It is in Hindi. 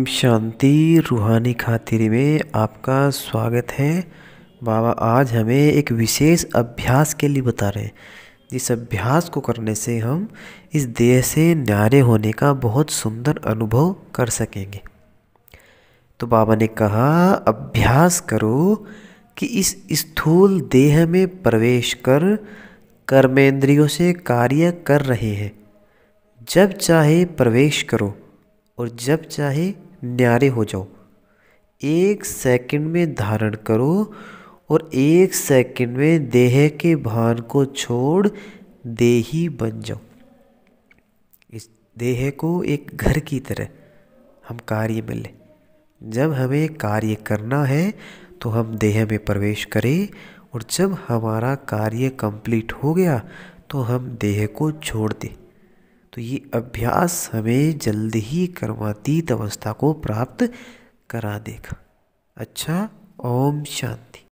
ओम शांति रूहानी खातिर में आपका स्वागत है बाबा आज हमें एक विशेष अभ्यास के लिए बता रहे हैं जिस अभ्यास को करने से हम इस देह से न्यारे होने का बहुत सुंदर अनुभव कर सकेंगे तो बाबा ने कहा अभ्यास करो कि इस स्थूल देह में प्रवेश कर कर्मेंद्रियों से कार्य कर रहे हैं जब चाहे प्रवेश करो और जब चाहे न्यारे हो जाओ एक सेकंड में धारण करो और एक सेकंड में देह के भान को छोड़ देही बन जाओ इस देह को एक घर की तरह हम कार्य में लें जब हमें कार्य करना है तो हम देह में प्रवेश करें और जब हमारा कार्य कंप्लीट हो गया तो हम देह को छोड़ दें तो ये अभ्यास हमें जल्द ही कर्मातीत अवस्था को प्राप्त करा देगा अच्छा ओम शांति